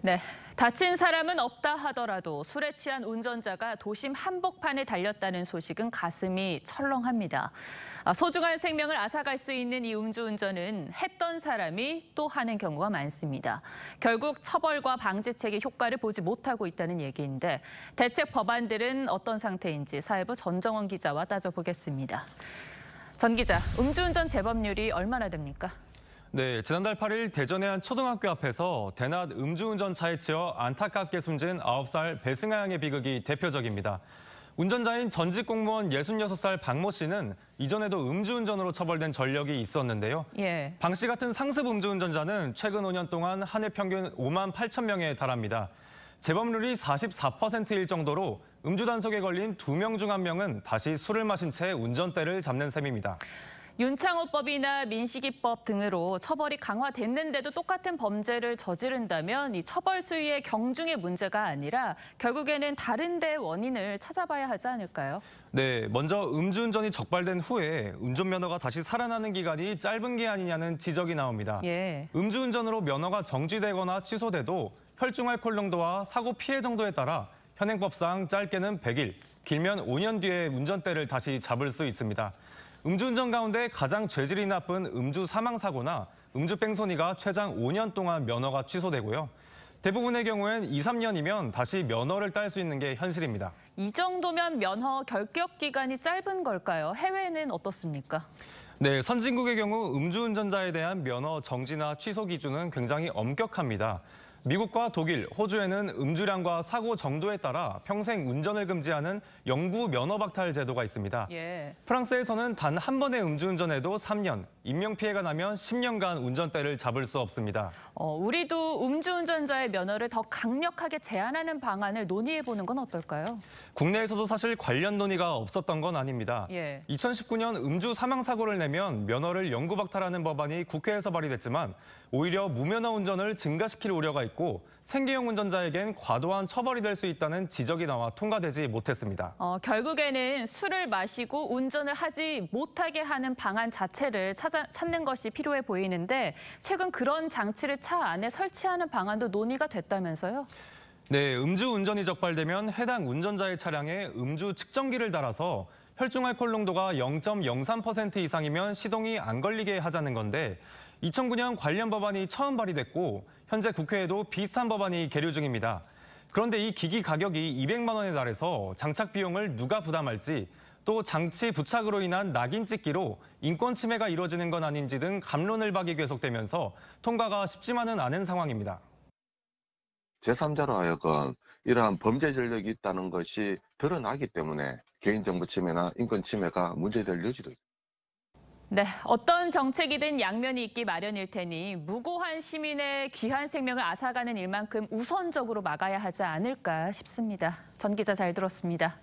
네. 다친 사람은 없다 하더라도 술에 취한 운전자가 도심 한복판에 달렸다는 소식은 가슴이 철렁합니다. 아, 소중한 생명을 앗아갈 수 있는 이 음주운전은 했던 사람이 또 하는 경우가 많습니다. 결국 처벌과 방지책의 효과를 보지 못하고 있다는 얘기인데 대책 법안들은 어떤 상태인지 사회부 전정원 기자와 따져보겠습니다. 전 기자, 음주운전 재범률이 얼마나 됩니까? 네, 지난달 8일 대전의 한 초등학교 앞에서 대낮 음주운전 차에 치여 안타깝게 숨진 9살 배승아 양의 비극이 대표적입니다. 운전자인 전직 공무원 66살 박모 씨는 이전에도 음주운전으로 처벌된 전력이 있었는데요. 예. 박씨 같은 상습 음주운전자는 최근 5년 동안 한 해 평균 5만 8천 명에 달합니다. 재범률이 44%일 정도로 음주 단속에 걸린 2명 중 1명은 다시 술을 마신 채 운전대를 잡는 셈입니다. 윤창호법이나 민식이법 등으로 처벌이 강화됐는데도 똑같은 범죄를 저지른다면 이 처벌 수위의 경중의 문제가 아니라 결국에는 다른 데 원인을 찾아봐야 하지 않을까요? 네, 먼저 음주운전이 적발된 후에 운전면허가 다시 살아나는 기간이 짧은 게 아니냐는 지적이 나옵니다. 예. 음주운전으로 면허가 정지되거나 취소돼도 혈중알코올 농도와 사고 피해 정도에 따라 현행법상 짧게는 100일, 길면 5년 뒤에 운전대를 다시 잡을 수 있습니다. 음주운전 가운데 가장 죄질이 나쁜 음주 사망 사고나 음주 뺑소니가 최장 5년 동안 면허가 취소되고요. 대부분의 경우엔 2, 3년이면 다시 면허를 딸 수 있는 게 현실입니다. 이 정도면 면허 결격 기간이 짧은 걸까요? 해외는 어떻습니까? 네, 선진국의 경우 음주운전자에 대한 면허 정지나 취소 기준은 굉장히 엄격합니다. 미국과 독일, 호주에는 음주량과 사고 정도에 따라 평생 운전을 금지하는 영구 면허 박탈 제도가 있습니다. 예. 프랑스에서는 단 한 번의 음주운전에도 3년, 인명피해가 나면 10년간 운전대를 잡을 수 없습니다. 어, 우리도 음주운전자의 면허를 더 강력하게 제한하는 방안을 논의해보는 건 어떨까요? 국내에서도 사실 관련 논의가 없었던 건 아닙니다. 예. 2019년 음주 사망 사고를 내면 면허를 영구 박탈하는 법안이 국회에서 발의됐지만 오히려 무면허 운전을 증가시킬 우려가 있고 생계형 운전자에겐 과도한 처벌이 될 수 있다는 지적이 나와 통과되지 못했습니다. 어, 결국에는 술을 마시고 운전을 하지 못하게 하는 방안 자체를 찾아, 찾는 것이 필요해 보이는데 최근 그런 장치를 차 안에 설치하는 방안도 논의가 됐다면서요? 네, 음주 운전이 적발되면 해당 운전자의 차량에 음주 측정기를 달아서 혈중알코올 농도가 0.03% 이상이면 시동이 안 걸리게 하자는 건데 2009년 관련 법안이 처음 발의됐고 현재 국회에도 비슷한 법안이 계류 중입니다. 그런데 이 기기 가격이 200만 원에 달해서 장착 비용을 누가 부담할지 또 장치 부착으로 인한 낙인 찍기로 인권 침해가 이루어지는건 아닌지 등 감론을 박이 계속되면서 통과가 쉽지만은 않은 상황입니다. 제3자로 하여금 이러한 범죄 전력이 있다는 것이 드러나기 때문에 개인정보 침해나 인권 침해가 문제될 여지도 있다. 네, 어떤 정책이든 양면이 있기 마련일 테니 무고한 시민의 귀한 생명을 앗아가는 일만큼 우선적으로 막아야 하지 않을까 싶습니다. 전 기자 잘 들었습니다.